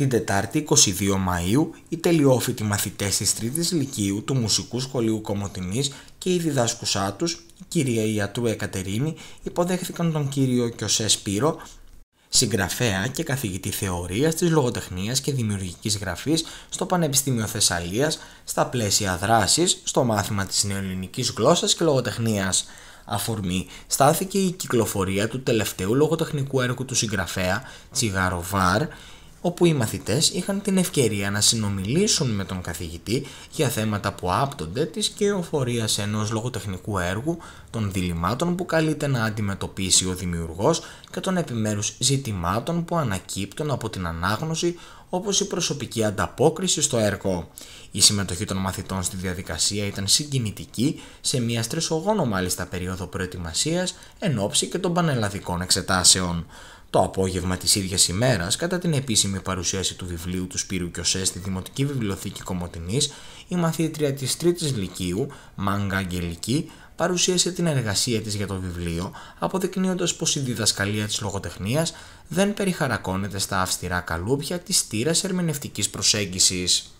Την Τετάρτη 22 Μαΐου, οι τελειόφοιτοι μαθητές της Τρίτης Λυκείου του Μουσικού Σχολείου Κομωτινής και η διδάσκουσά τους, η κυρία Ιατρού Εκατερίνη, υποδέχθηκαν τον κύριο Κιωσέ Σπύρο, συγγραφέα και καθηγητή θεωρίας της λογοτεχνίας και δημιουργικής γραφής στο Πανεπιστήμιο Θεσσαλίας στα πλαίσια δράσης στο μάθημα της νεοελληνικής γλώσσας και λογοτεχνίας. Αφορμή στάθηκε η κυκλοφορία του τελευταίου λογοτεχνικού έργου του συγγραφέα Τσιγάρο Βάρ όπου οι μαθητές είχαν την ευκαιρία να συνομιλήσουν με τον καθηγητή για θέματα που άπτονται της οφορίας ενός λογοτεχνικού έργου, των διλημάτων που καλείται να αντιμετωπίσει ο δημιουργός και των επιμέρους ζητημάτων που ανακύπτουν από την ανάγνωση όπως η προσωπική ανταπόκριση στο έργο. Η συμμετοχή των μαθητών στη διαδικασία ήταν συγκινητική σε μια στρεσογόνο μάλιστα περίοδο προετοιμασίας εν ώψη και των πανελλαδικών εξετάσεων. Το απόγευμα της ίδιας ημέρας, κατά την επίσημη παρουσίαση του βιβλίου του Σπύρου Κιωσέ στη Δημοτική Βιβλιοθήκη Κομοτηνής, η μαθήτρια της Τρίτης Λυκείου, Μάγκα Αγγελική, παρουσίασε την εργασία της για το βιβλίο, αποδεικνύοντας πως η διδασκαλία της λογοτεχνίας δεν περιχαρακώνεται στα αυστηρά καλούπια της στήρας ερμηνευτικής προσέγγισης.